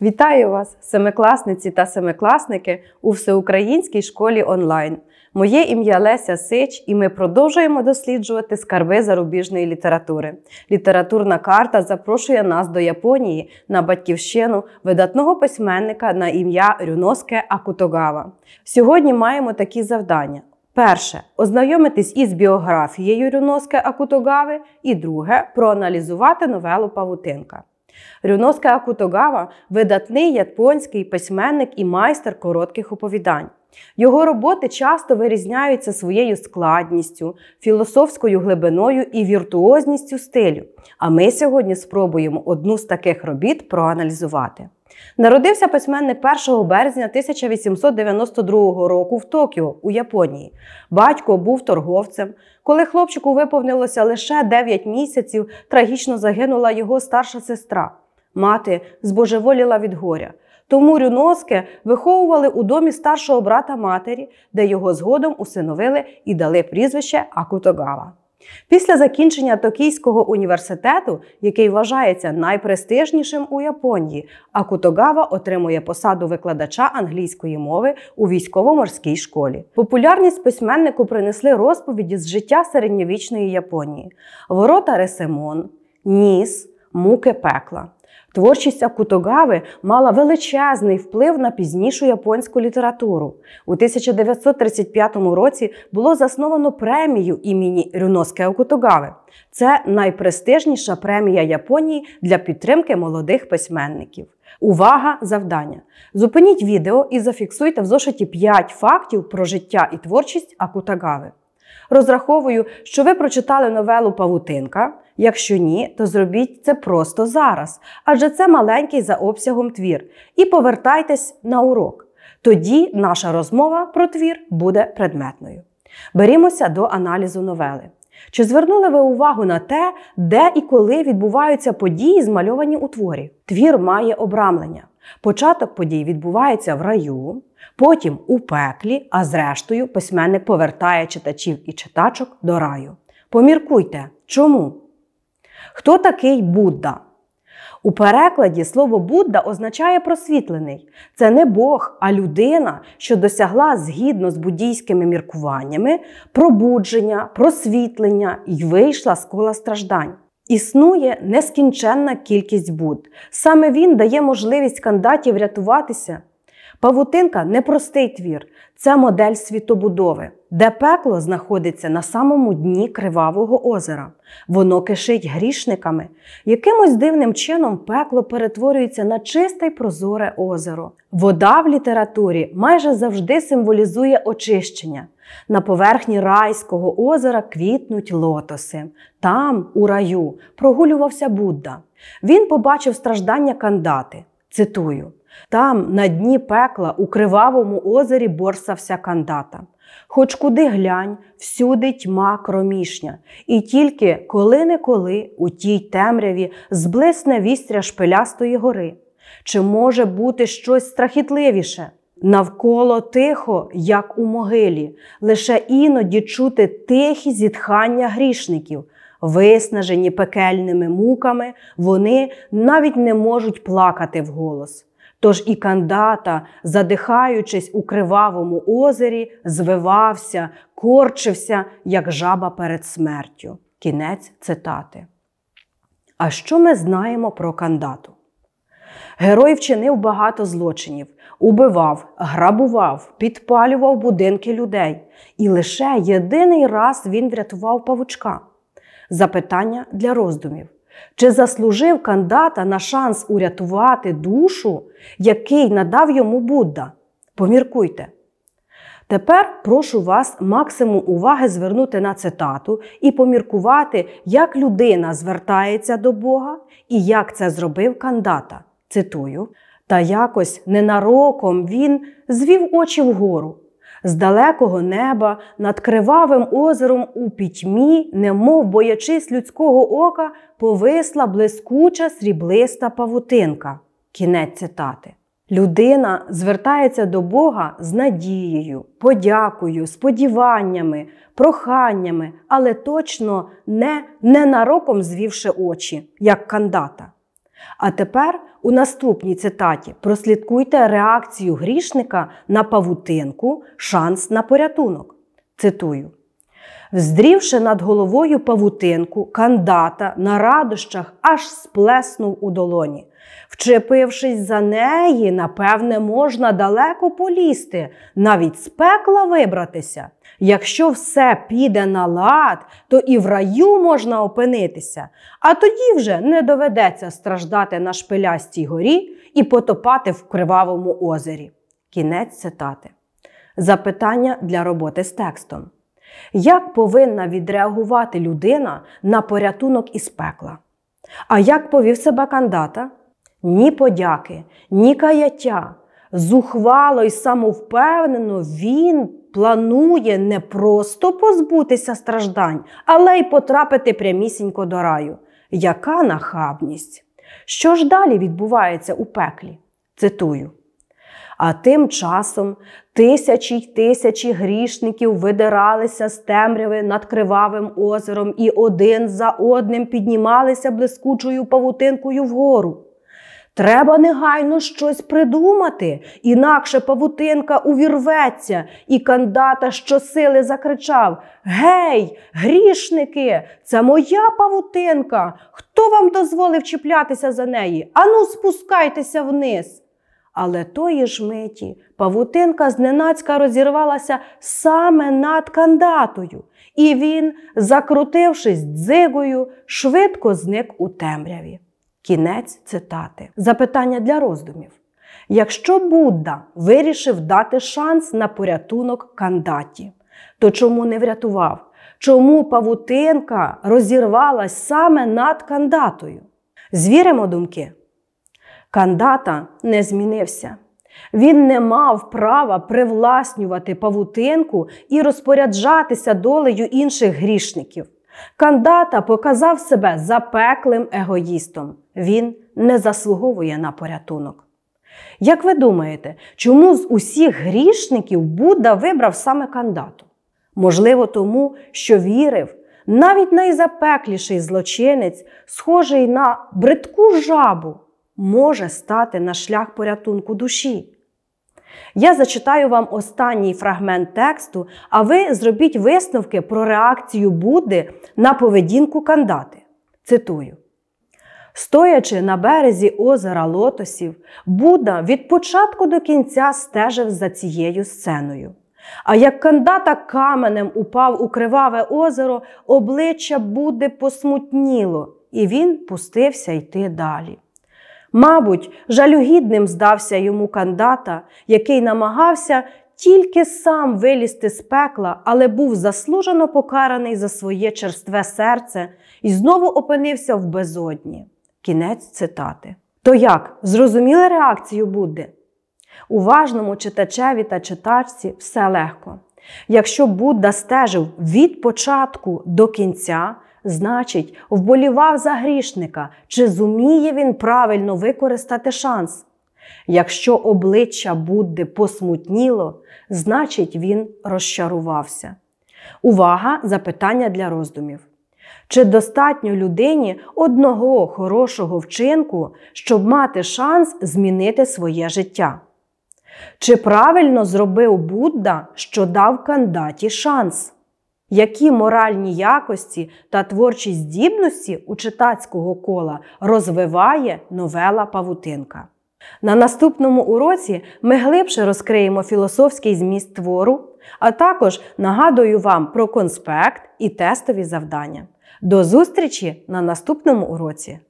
Вітаю вас, семикласниці та семикласники у всеукраїнській школі онлайн. Моє ім'я Леся Сич, і ми продовжуємо досліджувати скарби зарубіжної літератури. Літературна карта запрошує нас до Японії на батьківщину видатного письменника на ім'я Рюноске Акутогава. Сьогодні маємо такі завдання. Перше ознайомитись із біографією Рюноске Акутогави, і друге проаналізувати новелу Павутинка. Рюноска Акутогава видатний японський письменник і майстер коротких оповідань. Його роботи часто вирізняються своєю складністю, філософською глибиною і віртуозністю стилю. А ми сьогодні спробуємо одну з таких робіт проаналізувати. Народився письменник 1 березня 1892 року в Токіо у Японії. Батько був торговцем. Коли хлопчику виповнилося лише 9 місяців, трагічно загинула його старша сестра. Мати збожеволіла від горя. Тому Рюноске виховували у домі старшого брата матері, де його згодом усиновили і дали прізвище Акутогава. Після закінчення Токійського університету, який вважається найпрестижнішим у Японії, Акутогава отримує посаду викладача англійської мови у військово-морській школі. Популярність письменнику принесли розповіді з життя середньовічної Японії: ворота Ресемон, Ніс, Муки Пекла. Творчість Акутогави мала величезний вплив на пізнішу японську літературу. У 1935 році було засновано премію імені Рюноске Акутогави. Це найпрестижніша премія Японії для підтримки молодих письменників. Увага! Завдання! Зупиніть відео і зафіксуйте в зошиті 5 фактів про життя і творчість Акутагави. Розраховую, що ви прочитали новелу Павутинка. Якщо ні, то зробіть це просто зараз, адже це маленький за обсягом твір. І повертайтесь на урок. Тоді наша розмова про твір буде предметною. Берімося до аналізу новели. Чи звернули ви увагу на те, де і коли відбуваються події, змальовані у творі? Твір має обрамлення. Початок подій відбувається в раю, потім у пеклі, а зрештою письменник повертає читачів і читачок до раю. Поміркуйте, чому? Хто такий Будда? У перекладі слово Будда означає просвітлений. Це не Бог, а людина, що досягла згідно з буддійськими міркуваннями пробудження, просвітлення і вийшла з кола страждань. Існує нескінченна кількість Буд. Саме він дає можливість кандатів рятуватися Павутинка непростий твір, це модель світобудови, де пекло знаходиться на самому дні Кривавого озера. Воно кишить грішниками. Якимось дивним чином пекло перетворюється на чисте й прозоре озеро. Вода в літературі майже завжди символізує очищення. На поверхні Райського озера квітнуть лотоси. Там, у раю, прогулювався Будда. Він побачив страждання кандати. Цитую. Там, на дні пекла, у кривавому озері борсався кандата. Хоч куди глянь, всюди тьма кромішня, і тільки коли не коли у тій темряві зблисне вістря шпилястої гори. Чи може бути щось страхітливіше? Навколо тихо, як у могилі, лише іноді чути тихі зітхання грішників. Виснажені пекельними муками, вони навіть не можуть плакати вголос. Тож і кандата, задихаючись у кривавому озері, звивався, корчився, як жаба перед смертю. Кінець цитати. А що ми знаємо про кандату? Герой вчинив багато злочинів, убивав, грабував, підпалював будинки людей. І лише єдиний раз він врятував павучка. Запитання для роздумів. Чи заслужив кандата на шанс урятувати душу, який надав йому Будда? Поміркуйте. Тепер прошу вас максимум уваги звернути на цитату і поміркувати, як людина звертається до Бога і як це зробив кандата. Цитую. Та якось ненароком він звів очі вгору. З далекого неба над кривавим озером у пітьмі, немов боячись людського ока, повисла блискуча сріблиста павутинка. Кінець цитати. Людина звертається до Бога з надією, подякою, сподіваннями, проханнями, але точно не ненароком звівши очі, як кандата. А тепер у наступній цитаті прослідкуйте реакцію грішника на павутинку, шанс на порятунок. Цитую: Вздрівши над головою павутинку, кандата на радощах аж сплеснув у долоні. Вчепившись за неї, напевне, можна далеко полізти, навіть з пекла вибратися. Якщо все піде на лад, то і в раю можна опинитися, а тоді вже не доведеться страждати на шпилястій горі і потопати в кривавому озері. Кінець цитати. Запитання для роботи з текстом. Як повинна відреагувати людина на порятунок із пекла? А як повів себе кандата? Ні подяки, ні каяття. Зухвало і самовпевнено він планує не просто позбутися страждань, але й потрапити прямісінько до раю. Яка нахабність! Що ж далі відбувається у пеклі? Цитую. А тим часом тисячі й тисячі грішників видиралися з темряви над кривавим озером і один за одним піднімалися блискучою павутинкою вгору. Треба негайно щось придумати, інакше павутинка увірветься, і кандата щосили закричав Гей, грішники, це моя павутинка. Хто вам дозволив чіплятися за неї? Ану, спускайтеся вниз. Але тої ж миті павутинка зненацька розірвалася саме над кандатою, і він, закрутившись дзигою, швидко зник у темряві. Кінець цитати. Запитання для роздумів. Якщо Будда вирішив дати шанс на порятунок кандаті, то чому не врятував? Чому павутинка розірвалась саме над кандатою? Звіримо думки. Кандата не змінився. Він не мав права привласнювати павутинку і розпоряджатися долею інших грішників. Кандата показав себе запеклим егоїстом. Він не заслуговує на порятунок. Як ви думаєте, чому з усіх грішників Будда вибрав саме кандату? Можливо, тому, що вірив, навіть найзапекліший злочинець, схожий на бридку жабу, може стати на шлях порятунку душі. Я зачитаю вам останній фрагмент тексту, а ви зробіть висновки про реакцію Будди на поведінку кандати. Цитую. Стоячи на березі озера лотосів, Будда від початку до кінця стежив за цією сценою. А як кандата каменем упав у криваве озеро, обличчя Будди посмутніло, і він пустився йти далі. Мабуть, жалюгідним здався йому кандата, який намагався тільки сам вилізти з пекла, але був заслужено покараний за своє черстве серце і знову опинився в безодні. Кінець цитати. То як, зрозуміли реакцію Буде? Уважному читачеві та читачці все легко. Якщо Будда стежив від початку до кінця, значить, вболівав за грішника, чи зуміє він правильно використати шанс. Якщо обличчя Будди посмутніло, значить він розчарувався. Увага! Запитання для роздумів. Чи достатньо людині одного хорошого вчинку, щоб мати шанс змінити своє життя? Чи правильно зробив Будда, що дав кандаті шанс? Які моральні якості та творчі здібності у читацького кола розвиває новела Павутинка? На наступному уроці ми глибше розкриємо філософський зміст твору, а також нагадую вам про конспект і тестові завдання. До зустрічі на наступному уроці!